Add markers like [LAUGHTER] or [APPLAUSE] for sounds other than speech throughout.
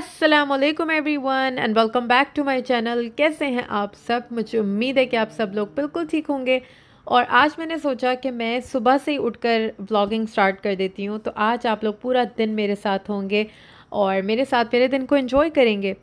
Aslam everyone and welcome back to my channel कैसे हैं आप सब मुझे उम्मीद है कि आप सब लोग बिल्कुल ठीक होंगे और आज मैंने सोचा कि मैं सुबह से ही उठ कर व्लॉगिंग स्टार्ट कर देती हूँ तो आज आप लोग पूरा दिन मेरे साथ होंगे और मेरे साथ मेरे दिन को इन्जॉय करेंगे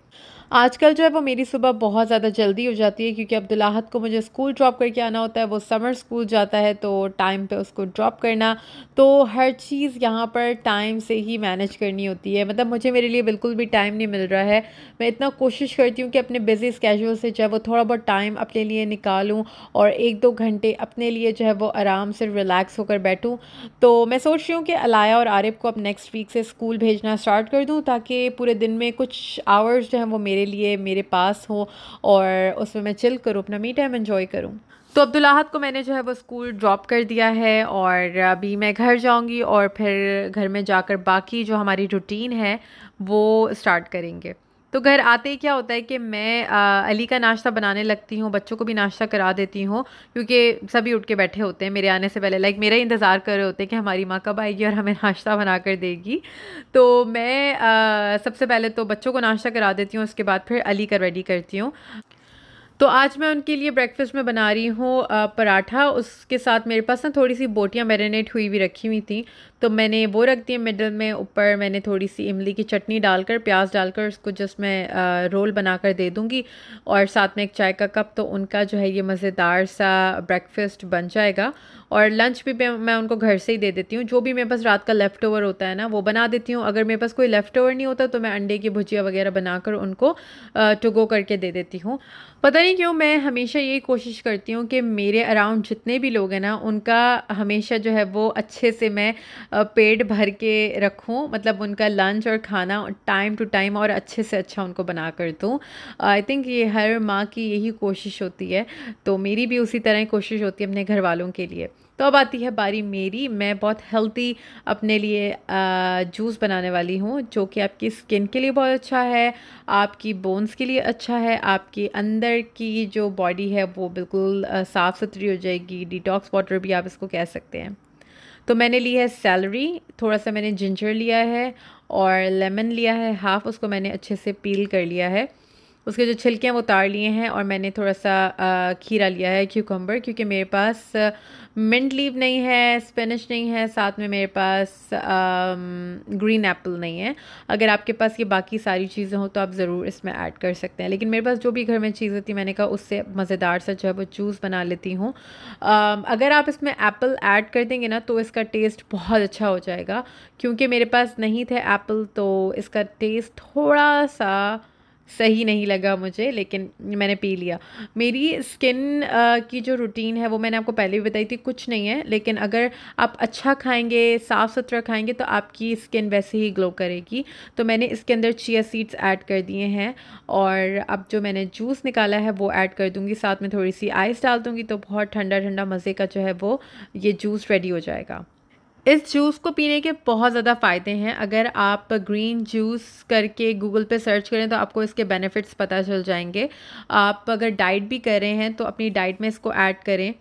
आजकल जो है वो मेरी सुबह बहुत ज़्यादा जल्दी हो जाती है क्योंकि अब्दुल्लाहत को मुझे स्कूल ड्रॉप करके आना होता है वो समर स्कूल जाता है तो टाइम पे उसको ड्रॉप करना तो हर चीज़ यहाँ पर टाइम से ही मैनेज करनी होती है मतलब मुझे मेरे लिए बिल्कुल भी टाइम नहीं मिल रहा है मैं इतना कोशिश करती हूँ कि अपने बिज़ी स्केजूल से जो है वो थोड़ा बहुत टाइम अपने लिए निकालूँ और एक दो घंटे अपने लिए जो है वो आराम से रिलैक्स होकर बैठूँ तो मैं सोच रही हूँ कि अलाया और आरिफ को अब नेक्स्ट वीक से स्कूल भेजना स्टार्ट कर दूँ ताकि पूरे दिन में कुछ आवर्स जो हैं वो मेरे मेरे लिए मेरे पास हो और उसमें मैं चिल करूँ अपना मी टाइम इन्जॉय करूँ तो अब्दुल्लाहत को मैंने जो है वो स्कूल ड्रॉप कर दिया है और अभी मैं घर जाऊंगी और फिर घर में जाकर बाकी जो हमारी रूटीन है वो स्टार्ट करेंगे तो घर आते ही क्या होता है कि मैं आ, अली का नाश्ता बनाने लगती हूँ बच्चों को भी नाश्ता करा देती हूँ क्योंकि सभी उठ के बैठे होते हैं मेरे आने से पहले लाइक मेरा इंतज़ार कर रहे होते हैं कि हमारी माँ कब आएगी और हमें नाश्ता बना कर देगी तो मैं आ, सबसे पहले तो बच्चों को नाश्ता करा देती हूँ उसके बाद फिर अली का रेडी करती हूँ तो आज मैं उनके लिए ब्रेकफास्ट में बना रही हूँ पराठा उसके साथ मेरे पास ना थोड़ी सी बोटियाँ मैरिनेट हुई भी रखी हुई थी तो मैंने वो रख दिए मिडल में ऊपर मैंने थोड़ी सी इमली की चटनी डालकर प्याज डालकर उसको जस्ट मैं रोल बनाकर दे दूँगी और साथ में एक चाय का कप तो उनका जो है ये मज़ेदार सा ब्रेकफास्ट बन जाएगा और लंच भी मैं उनको घर से ही दे देती हूँ जो भी मेरे पास रात का लेफ़्ट ओवर होता है ना वो बना देती हूँ अगर मेरे पास कोई लेफ़्ट ओवर नहीं होता तो मैं अंडे की भुजिया वगैरह बनाकर उनको टू गो करके दे देती हूँ पता नहीं क्यों मैं हमेशा यही कोशिश करती हूँ कि मेरे अराउंड जितने भी लोग हैं ना उनका हमेशा जो है वो अच्छे से मैं पेट भर के रखूँ मतलब उनका लंच और खाना टाइम टू टाइम और अच्छे से अच्छा उनको बना कर दूँ आई थिंक ये हर माँ की यही कोशिश होती है तो मेरी भी उसी तरह कोशिश होती है अपने घर वालों के लिए तो अब आती है बारी मेरी मैं बहुत हेल्थी अपने लिए जूस बनाने वाली हूँ जो कि आपकी स्किन के लिए बहुत अच्छा है आपकी बोन्स के लिए अच्छा है आपके अंदर की जो बॉडी है वो बिल्कुल साफ़ सुथरी हो जाएगी डिटॉक्स वाटर भी आप इसको कह सकते हैं तो मैंने ली है सैलरी थोड़ा सा मैंने जिंजर लिया है और लेमन लिया है हाफ़ उसको मैंने अच्छे से पील कर लिया है उसके जो छिलके हैं वो उतार लिए हैं और मैंने थोड़ा सा खीरा लिया है क्यूकम्बर क्योंकि मेरे पास मिंट लीव नहीं है स्पेनिश नहीं है साथ में मेरे पास ग्रीन एप्पल नहीं है अगर आपके पास ये बाकी सारी चीज़ें हों तो आप ज़रूर इसमें ऐड कर सकते हैं लेकिन मेरे पास जो भी घर में चीज़ें थी मैंने कहा उससे मज़ेदार सा जो है वो जूस बना लेती हूँ अगर आप इसमें एप्पल ऐड कर देंगे ना तो इसका टेस्ट बहुत अच्छा हो जाएगा क्योंकि मेरे पास नहीं थे एप्पल तो इसका टेस्ट थोड़ा सा सही नहीं लगा मुझे लेकिन मैंने पी लिया मेरी स्किन की जो रूटीन है वो मैंने आपको पहले भी बताई थी कुछ नहीं है लेकिन अगर आप अच्छा खाएंगे साफ़ सुथरा खाएंगे तो आपकी स्किन वैसे ही ग्लो करेगी तो मैंने इसके अंदर चिया सीड्स ऐड कर दिए हैं और अब जो मैंने जूस निकाला है वो ऐड कर दूँगी साथ में थोड़ी सी आइस डाल दूँगी तो बहुत ठंडा ठंडा मज़े का जो है वो ये जूस रेडी हो जाएगा इस जूस को पीने के बहुत ज़्यादा फ़ायदे हैं अगर आप ग्रीन जूस करके गूगल पे सर्च करें तो आपको इसके बेनिफिट्स पता चल जाएंगे आप अगर डाइट भी कर रहे हैं तो अपनी डाइट में इसको ऐड करें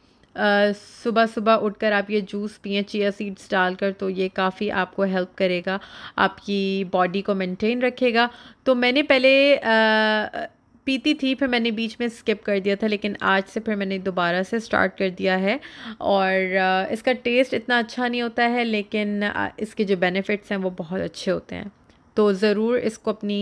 सुबह सुबह उठकर आप ये जूस पिए चिया सीड्स डालकर तो ये काफ़ी आपको हेल्प करेगा आपकी बॉडी को मेंटेन रखेगा तो मैंने पहले आ, पीती थी फिर मैंने बीच में स्किप कर दिया था लेकिन आज से फिर मैंने दोबारा से स्टार्ट कर दिया है और इसका टेस्ट इतना अच्छा नहीं होता है लेकिन इसके जो बेनिफिट्स हैं वो बहुत अच्छे होते हैं तो ज़रूर इसको अपनी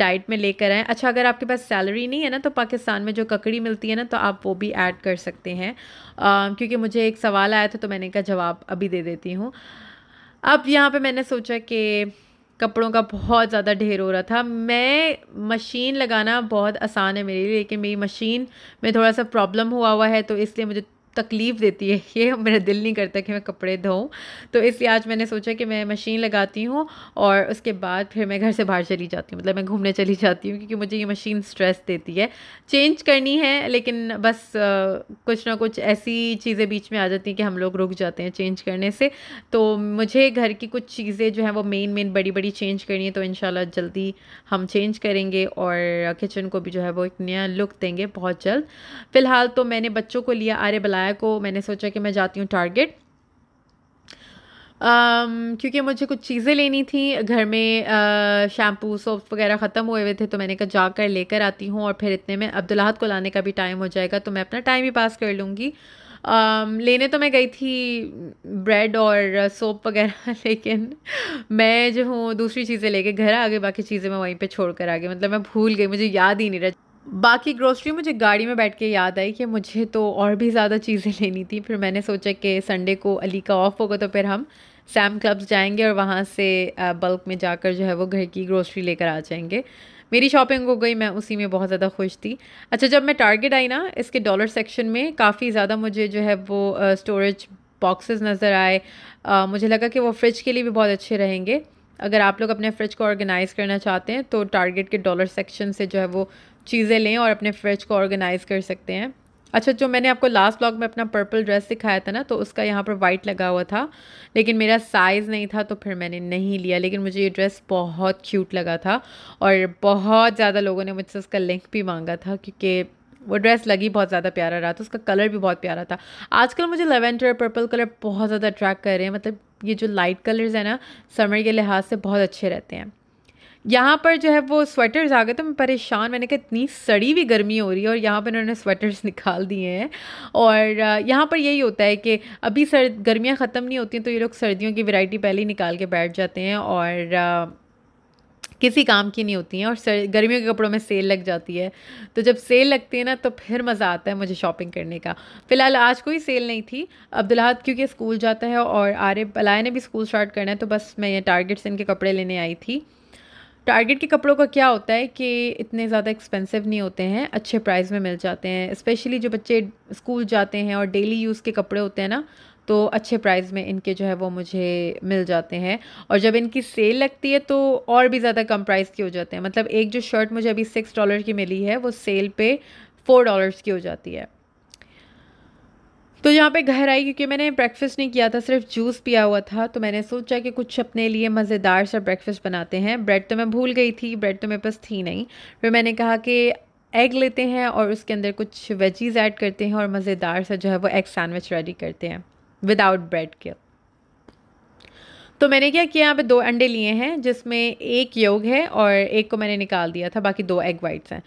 डाइट में लेकर आएँ अच्छा अगर आपके पास सैलरी नहीं है ना तो पाकिस्तान में जो ककड़ी मिलती है ना तो आप वो भी ऐड कर सकते हैं क्योंकि मुझे एक सवाल आया था तो मैंने का जवाब अभी दे देती हूँ अब यहाँ पे मैंने सोचा कि कपड़ों का बहुत ज़्यादा ढेर हो रहा था मैं मशीन लगाना बहुत आसान है मेरे लिए लेकिन मेरी मशीन में थोड़ा सा प्रॉब्लम हुआ हुआ है तो इसलिए मुझे तकलीफ़ देती है ये मेरा दिल नहीं करता कि मैं कपड़े धोऊं तो इसलिए आज मैंने सोचा कि मैं मशीन लगाती हूँ और उसके बाद फिर मैं घर से बाहर चली जाती हूँ मतलब मैं घूमने चली जाती हूँ क्योंकि मुझे ये मशीन स्ट्रेस देती है चेंज करनी है लेकिन बस आ, कुछ ना कुछ ऐसी चीज़ें बीच में आ जाती हैं कि हम लोग रुक जाते हैं चेंज करने से तो मुझे घर की कुछ चीज़ें जो हैं वो मेन मेन बड़ी बड़ी चेंज करनी है तो इन जल्दी हम चेंज करेंगे और किचन को भी जो है वो एक नया लुक देंगे बहुत जल्द फ़िलहाल तो मैंने बच्चों को लिया आर्य बला बताया को मैंने सोचा कि मैं जाती हूँ टारगेट Um, क्योंकि मुझे कुछ चीज़ें लेनी थी घर में शैम्पू uh, सोप वगैरह ख़त्म हुए हुए थे तो मैंने कहा जाकर लेकर आती हूँ और फिर इतने में अब्दुल्लाहत को लाने का भी टाइम हो जाएगा तो मैं अपना टाइम ही पास कर लूँगी um, लेने तो मैं गई थी ब्रेड और सोप वगैरह [LAUGHS] लेकिन मैं जो हूँ दूसरी चीज़ें लेके घर आ गई बाकी चीज़ें मैं वहीं पर छोड़ कर आ गई मतलब मैं भूल गई मुझे याद ही नहीं रहा बाकी ग्रोसरी मुझे गाड़ी में बैठ के याद आई कि मुझे तो और भी ज़्यादा चीज़ें लेनी थी फिर मैंने सोचा कि संडे को अली का ऑफ होगा तो फिर हम सैम क्लब्स जाएंगे और वहाँ से बल्क में जाकर जो है वो घर की ग्रोसरी लेकर आ जाएंगे मेरी शॉपिंग हो गई मैं उसी में बहुत ज़्यादा खुश थी अच्छा जब मैं टारगेट आई ना इसके डॉलर सेक्शन में काफ़ी ज़्यादा मुझे जो है वो स्टोरेज बॉक्सेस नज़र आए आ, मुझे लगा कि वो फ्रिज के लिए भी बहुत अच्छे रहेंगे अगर आप लोग अपने फ्रिज को ऑर्गेनाइज़ करना चाहते हैं तो टारगेट के डॉलर सेक्शन से जो है वो चीज़ें लें और अपने फ्रिज को ऑर्गेनाइज़ कर सकते हैं अच्छा जो मैंने आपको लास्ट ब्लॉग में अपना पर्पल ड्रेस दिखाया था ना तो उसका यहाँ पर वाइट लगा हुआ था लेकिन मेरा साइज़ नहीं था तो फिर मैंने नहीं लिया लेकिन मुझे ये ड्रेस बहुत क्यूट लगा था और बहुत ज़्यादा लोगों ने मुझसे उसका लिंक भी मांगा था क्योंकि वो ड्रेस लगी बहुत ज़्यादा प्यारा रहा था उसका कलर भी बहुत प्यारा था आजकल मुझे लेवेंडर पर्पल कलर बहुत ज़्यादा अट्रैक्ट कर रहे हैं मतलब ये जो लाइट कलर्स हैं ना समर के लिहाज से बहुत अच्छे रहते हैं यहाँ पर जो है वो स्वेटर्स आ गए तो मैं परेशान मैंने कहा इतनी सड़ी हुई गर्मी हो रही है और यहाँ पर इन्होंने स्वेटर्स [LAUGHS] निकाल दिए हैं और यहाँ पर यही होता है कि अभी सर्द गर्मियाँ ख़त्म नहीं होती हैं तो ये लोग सर्दियों की वैरायटी पहले ही निकाल के बैठ जाते हैं और किसी काम की नहीं होती हैं और सर गर्मियों के कपड़ों में सेल लग जाती है तो जब सेल लगती है ना तो फिर मज़ा आता है मुझे शॉपिंग करने का फ़िलहाल आज कोई सेल नहीं थी हाद क्योंकि स्कूल जाता है और आर्य पलाय ने भी स्कूल स्टार्ट करना है तो बस मैं ये टारगेट्स इनके कपड़े लेने आई थी टारगेट के कपड़ों का क्या होता है कि इतने ज़्यादा एक्सपेंसिव नहीं होते हैं अच्छे प्राइस में मिल जाते हैं स्पेशली जो बच्चे स्कूल जाते हैं और डेली यूज़ के कपड़े होते हैं ना तो अच्छे प्राइस में इनके जो है वो मुझे मिल जाते हैं और जब इनकी सेल लगती है तो और भी ज़्यादा कम प्राइस के हो जाते हैं मतलब एक जो शर्ट मुझे अभी सिक्स डॉलर की मिली है वो सेल पे फोर डॉलर्स की हो जाती है तो यहाँ पे घर आई क्योंकि मैंने ब्रेकफास्ट नहीं किया था सिर्फ जूस पिया हुआ था तो मैंने सोचा कि कुछ अपने लिए मज़ेदार सा ब्रेकफास्ट बनाते हैं ब्रेड तो मैं भूल गई थी ब्रेड तो मेरे पास थी नहीं फिर मैंने कहा कि एग लेते हैं और उसके अंदर कुछ वेजीज़ ऐड करते हैं और मज़ेदार सा जो है वो एग सैंडविच रेडी करते हैं विदाउट ब्रेड के तो मैंने क्या किया यहाँ पे दो अंडे लिए हैं जिसमें एक योग है और एक को मैंने निकाल दिया था बाकी दो एग वाइट्स हैं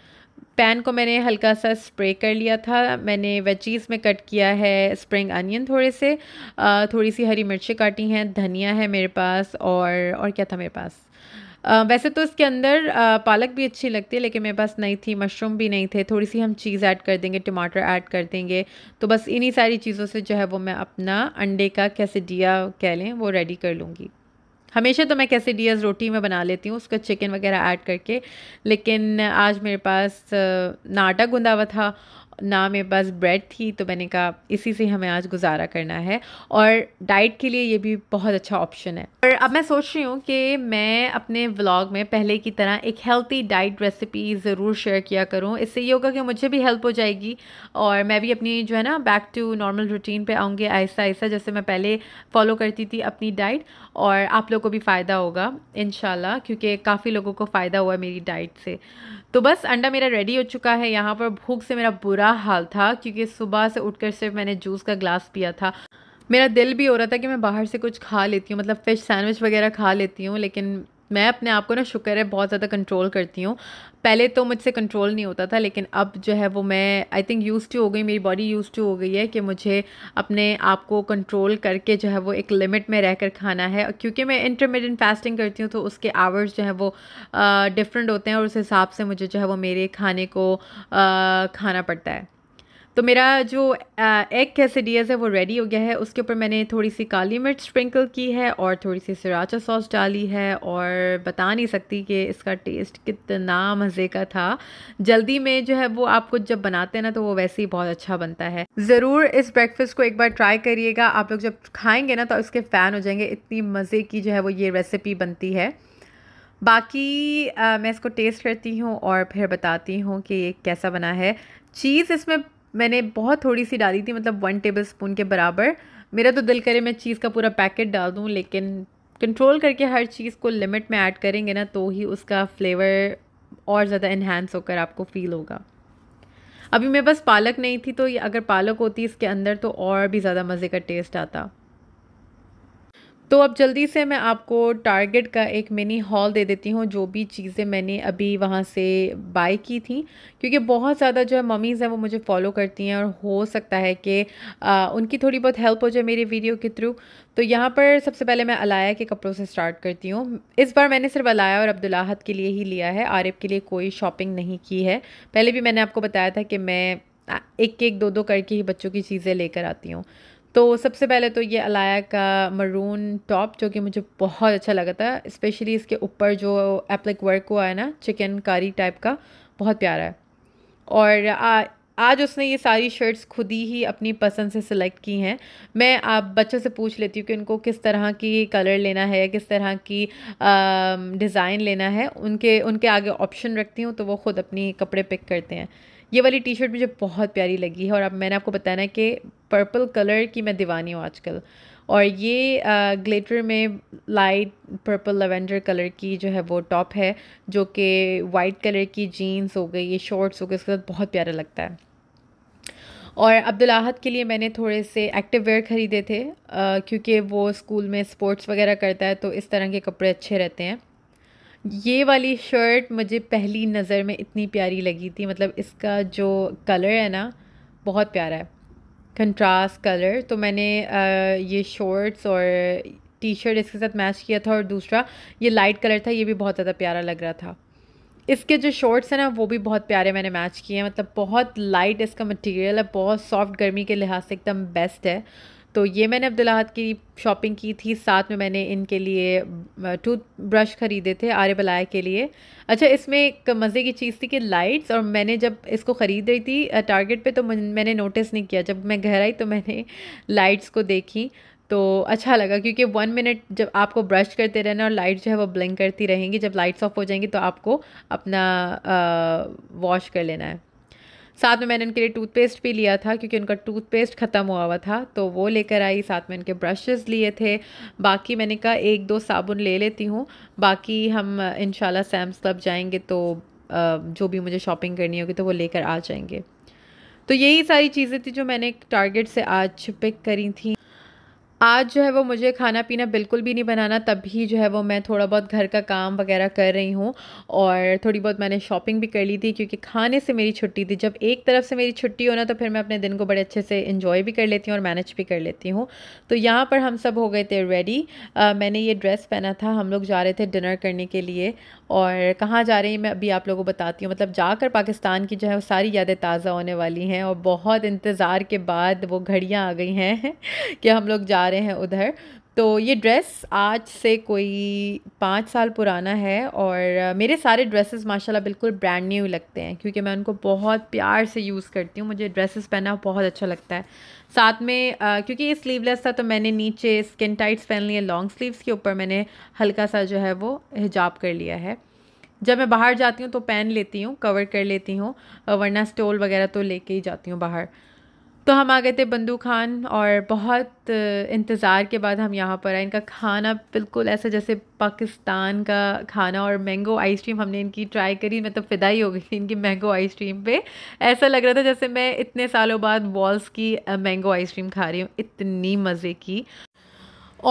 पैन को मैंने हल्का सा स्प्रे कर लिया था मैंने वेजीज़ में कट किया है स्प्रिंग अनियन थोड़े से थोड़ी सी हरी मिर्चें काटी हैं धनिया है मेरे पास और और क्या था मेरे पास वैसे तो इसके अंदर पालक भी अच्छी लगती है लेकिन मेरे पास नहीं थी मशरूम भी नहीं थे थोड़ी सी हम चीज़ ऐड कर देंगे टमाटर ऐड कर देंगे तो बस इन्हीं सारी चीज़ों से जो है वो मैं अपना अंडे का कैसे दिया कह लें वो रेडी कर लूँगी हमेशा तो मैं डियर्स रोटी में बना लेती हूँ उसका चिकन वगैरह ऐड करके लेकिन आज मेरे पास नाटक गुंदा हुआ था ना मेरे पास ब्रेड थी तो मैंने कहा इसी से हमें आज गुजारा करना है और डाइट के लिए ये भी बहुत अच्छा ऑप्शन है और अब मैं सोच रही हूँ कि मैं अपने व्लॉग में पहले की तरह एक हेल्थी डाइट रेसिपी ज़रूर शेयर किया करूँ इससे ये होगा कि मुझे भी हेल्प हो जाएगी और मैं भी अपनी जो है ना बैक टू नॉर्मल रूटीन पर आऊँगी ऐसा ऐसा जैसे मैं पहले फॉलो करती थी अपनी डाइट और आप लोग को भी फ़ायदा होगा इन क्योंकि काफ़ी लोगों को फ़ायदा हुआ मेरी डाइट से तो बस अंडा मेरा रेडी हो चुका है यहाँ पर भूख से मेरा बुरा हाल था क्योंकि सुबह से उठकर सिर्फ मैंने जूस का ग्लास पिया था मेरा दिल भी हो रहा था कि मैं बाहर से कुछ खा लेती हूँ मतलब फ़िश सैंडविच वगैरह खा लेती हूँ लेकिन मैं अपने आप को ना शुक्र है बहुत ज़्यादा कंट्रोल करती हूँ पहले तो मुझसे कंट्रोल नहीं होता था लेकिन अब जो है वो मैं आई थिंक यूज़ टू हो गई मेरी बॉडी यूज़ टू हो गई है कि मुझे अपने आप को कंट्रोल करके जो है वो एक लिमिट में रह कर खाना है क्योंकि मैं इंटरमीडियट फास्टिंग करती हूँ तो उसके आवर्स जो है वो डिफरेंट होते हैं और उस हिसाब से मुझे जो है वो मेरे खाने को आ, खाना पड़ता है तो मेरा जो एग कैसेडियस है वो रेडी हो गया है उसके ऊपर मैंने थोड़ी सी काली मिर्च स्प्रिंकल की है और थोड़ी सी सराचा सॉस डाली है और बता नहीं सकती कि इसका टेस्ट कितना मज़े का था जल्दी में जो है वो आप कुछ जब बनाते हैं ना तो वो वैसे ही बहुत अच्छा बनता है ज़रूर इस ब्रेकफास्ट को एक बार ट्राई करिएगा आप लोग जब खाएँगे ना तो उसके फ़ैन हो जाएंगे इतनी मज़े की जो है वो ये रेसिपी बनती है बाकी आ, मैं इसको टेस्ट करती हूँ और फिर बताती हूँ कि ये कैसा बना है चीज़ इसमें मैंने बहुत थोड़ी सी डाली थी मतलब वन टेबल स्पून के बराबर मेरा तो दिल करे मैं चीज़ का पूरा पैकेट डाल दूँ लेकिन कंट्रोल करके हर चीज़ को लिमिट में ऐड करेंगे ना तो ही उसका फ्लेवर और ज़्यादा इन्हेंस होकर आपको फील होगा अभी मेरे पास पालक नहीं थी तो ये अगर पालक होती इसके अंदर तो और भी ज़्यादा मज़े का टेस्ट आता तो अब जल्दी से मैं आपको टारगेट का एक मिनी हॉल दे देती हूँ जो भी चीज़ें मैंने अभी वहाँ से बाय की थी क्योंकि बहुत ज़्यादा जो है ममीज़ हैं वो मुझे फॉलो करती हैं और हो सकता है कि आ, उनकी थोड़ी बहुत हेल्प हो जाए मेरे वीडियो के थ्रू तो यहाँ पर सबसे पहले मैं अलाया के कपड़ों से स्टार्ट करती हूँ इस बार मैंने सिर्फ अलाया और अब्दुल्लाहत के लिए ही लिया है आरिफ के लिए कोई शॉपिंग नहीं की है पहले भी मैंने आपको बताया था कि मैं एक एक दो दो करके ही बच्चों की चीज़ें लेकर आती हूँ तो सबसे पहले तो ये अलाया का मरून टॉप जो कि मुझे बहुत अच्छा लगा था इस्पेशली इसके ऊपर जो एप्लिक वर्क हुआ है ना चिकन कारी टाइप का बहुत प्यारा है और आ, आज उसने ये सारी शर्ट्स खुद ही अपनी पसंद से सिलेक्ट की हैं मैं आप बच्चों से पूछ लेती हूँ कि उनको किस तरह की कलर लेना है किस तरह की डिज़ाइन लेना है उनके उनके आगे ऑप्शन रखती हूँ तो वो ख़ुद अपनी कपड़े पिक करते हैं ये वाली टी शर्ट मुझे बहुत प्यारी लगी है और अब मैंने आपको बताना है कि पर्पल कलर की मैं दीवानी हूँ आजकल और ये ग्लेटर में लाइट पर्पल लेवेंडर कलर की जो है वो टॉप है जो कि वाइट कलर की जीन्स हो गई ये शॉर्ट्स हो गए इसके साथ बहुत प्यारा लगता है और अब्दुलाहद के लिए मैंने थोड़े से एक्टिव वेयर ख़रीदे थे क्योंकि वो स्कूल में स्पोर्ट्स वगैरह करता है तो इस तरह के कपड़े अच्छे रहते हैं ये वाली शर्ट मुझे पहली नज़र में इतनी प्यारी लगी थी मतलब इसका जो कलर है ना बहुत प्यारा है कंट्रास्ट कलर तो मैंने ये शॉर्ट्स और टी शर्ट इसके साथ मैच किया था और दूसरा ये लाइट कलर था ये भी बहुत ज़्यादा प्यारा लग रहा था इसके जो शॉर्ट्स हैं ना वो भी बहुत प्यारे मैंने मैच किए हैं मतलब बहुत लाइट इसका मटेरियल है बहुत सॉफ्ट गर्मी के लिहाज से एकदम बेस्ट है तो ये मैंने अब्दुल्लाहद की शॉपिंग की थी साथ में मैंने इनके लिए टूथ ब्रश ख़रीदे थे आर्य बलाय के लिए अच्छा इसमें एक मज़े की चीज़ थी कि लाइट्स और मैंने जब इसको ख़रीद रही थी टारगेट पे तो मैंने नोटिस नहीं किया जब मैं घर आई तो मैंने लाइट्स को देखी तो अच्छा लगा क्योंकि वन मिनट जब आपको ब्रश करते रहना और लाइट जो है वो ब्लिंक करती रहेंगी जब लाइट्स ऑफ हो जाएंगी तो आपको अपना वॉश कर लेना है साथ में मैंने उनके लिए टूथपेस्ट भी लिया था क्योंकि उनका टूथपेस्ट ख़त्म हुआ हुआ था तो वो लेकर आई साथ में उनके ब्रशेस लिए थे बाकी मैंने कहा एक दो साबुन ले लेती हूँ बाकी हम इन सैम्स क्लब जाएंगे तो जो भी मुझे शॉपिंग करनी होगी तो वो लेकर आ जाएंगे तो यही सारी चीज़ें थी जो मैंने टारगेट से आज पिक करी थी आज जो है वो मुझे खाना पीना बिल्कुल भी नहीं बनाना तब भी जो है वो मैं थोड़ा बहुत घर का काम वगैरह कर रही हूँ और थोड़ी बहुत मैंने शॉपिंग भी कर ली थी क्योंकि खाने से मेरी छुट्टी थी जब एक तरफ से मेरी छुट्टी हो ना तो फिर मैं अपने दिन को बड़े अच्छे से इन्जॉय भी कर लेती हूँ और मैनेज भी कर लेती हूँ तो यहाँ पर हम सब हो गए थे रेडी मैंने ये ड्रेस पहना था हम लोग जा रहे थे डिनर करने के लिए और कहाँ जा रहे हैं मैं अभी आप लोगों को बताती हूँ मतलब जाकर पाकिस्तान की जो है वो सारी यादें ताज़ा होने वाली हैं और बहुत इंतज़ार के बाद वो घड़ियाँ आ गई हैं [LAUGHS] कि हम लोग जा जा रहे हैं उधर तो ये ड्रेस आज से कोई पाँच साल पुराना है और मेरे सारे ड्रेसेस माशाल्लाह बिल्कुल ब्रांड न्यू लगते हैं क्योंकि मैं उनको बहुत प्यार से यूज़ करती हूँ मुझे ड्रेसेस पहनना बहुत अच्छा लगता है साथ में आ, क्योंकि ये स्लीवलेस था तो मैंने नीचे स्किन टाइट्स पहन लिए लॉन्ग स्लीव्स के ऊपर मैंने हल्का सा जो है वो हिजाब कर लिया है जब मैं बाहर जाती हूँ तो पहन लेती हूँ कवर कर लेती हूँ वरना स्टोल वगैरह तो लेके ही जाती हूँ बाहर तो हम आ गए थे बंदू खान और बहुत इंतज़ार के बाद हम यहाँ पर आए इनका खाना बिल्कुल ऐसा जैसे पाकिस्तान का खाना और मैंगो आइसक्रीम हमने इनकी ट्राई करी मैं तो फ़िदा ही हो गई थी इनकी मैंगो आइसक्रीम पे ऐसा लग रहा था जैसे मैं इतने सालों बाद वॉल्स की मैंगो आइसक्रीम खा रही हूँ इतनी मज़े की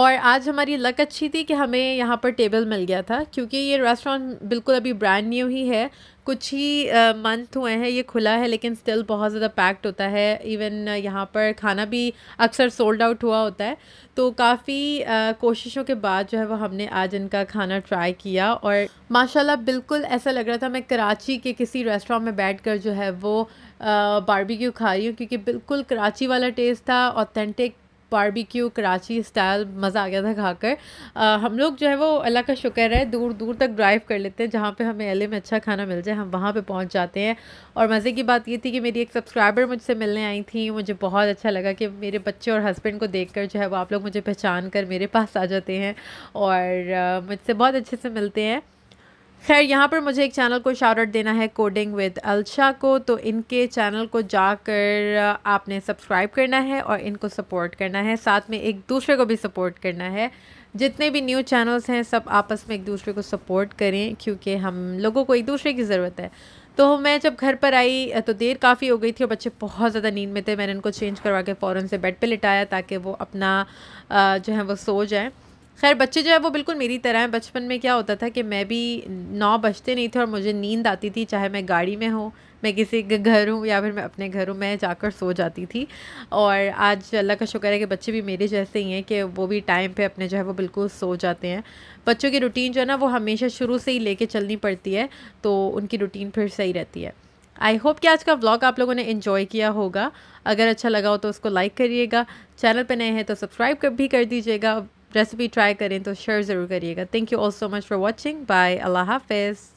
और आज हमारी लक अच्छी थी कि हमें यहाँ पर टेबल मिल गया था क्योंकि ये रेस्टोरेंट बिल्कुल अभी ब्रांड न्यू ही है कुछ ही मंथ हुए हैं ये खुला है लेकिन स्टिल बहुत ज़्यादा पैक्ड होता है इवन यहाँ पर खाना भी अक्सर सोल्ड आउट हुआ होता है तो काफ़ी कोशिशों के बाद जो है वो हमने आज इनका खाना ट्राई किया और माशाल्लाह बिल्कुल ऐसा लग रहा था मैं कराची के किसी रेस्टोरेंट में बैठकर जो है वो बारबेक्यू खा रही हूँ क्योंकि बिल्कुल कराची वाला टेस्ट था ऑथेंटिक बारबेक्यू कराची स्टाइल मज़ा आ गया था खाकर हम लोग जो है वो अल्लाह का शुक्र है दूर दूर तक ड्राइव कर लेते हैं जहाँ पे हमें एल में अच्छा खाना मिल जाए हम वहाँ पे पहुँच जाते हैं और मज़े की बात ये थी कि मेरी एक सब्सक्राइबर मुझसे मिलने आई थी मुझे बहुत अच्छा लगा कि मेरे बच्चे और हस्बैंड को देख कर जो है वो आप लोग मुझे पहचान कर मेरे पास आ जाते हैं और मुझसे बहुत अच्छे से मिलते हैं खैर यहाँ पर मुझे एक चैनल को शार्ट देना है कोडिंग विद अलशा को तो इनके चैनल को जाकर आपने सब्सक्राइब करना है और इनको सपोर्ट करना है साथ में एक दूसरे को भी सपोर्ट करना है जितने भी न्यू चैनल्स हैं सब आपस में एक दूसरे को सपोर्ट करें क्योंकि हम लोगों को एक दूसरे की ज़रूरत है तो मैं जब घर पर आई तो देर काफ़ी हो गई थी और बच्चे बहुत ज़्यादा नींद में थे मैंने इनको चेंज करवा के फ़ौरन से बेड पर लिटाया ताकि वो अपना जो है वो सो जाएँ खैर बच्चे जो है वो बिल्कुल मेरी तरह हैं बचपन में क्या होता था कि मैं भी नौ बजते नहीं थे और मुझे नींद आती थी चाहे मैं गाड़ी में हूँ मैं किसी के घर हूँ या फिर मैं अपने घर हूँ मैं जाकर सो जाती थी और आज अल्लाह का शुक्र है कि बच्चे भी मेरे जैसे ही हैं कि वो भी टाइम पे अपने जो है वो बिल्कुल सो जाते हैं बच्चों की रूटीन जो है ना वो हमेशा शुरू से ही लेके चलनी पड़ती है तो उनकी रूटीन फिर सही रहती है आई होप कि आज का व्लॉग आप लोगों ने इन्जॉय किया होगा अगर अच्छा लगा हो तो उसको लाइक करिएगा चैनल पर नए हैं तो सब्सक्राइब भी कर दीजिएगा रेसिपी ट्राई करें तो शेयर ज़रूर करिएगा thank you all so much for watching bye अल्लाह हाफिज़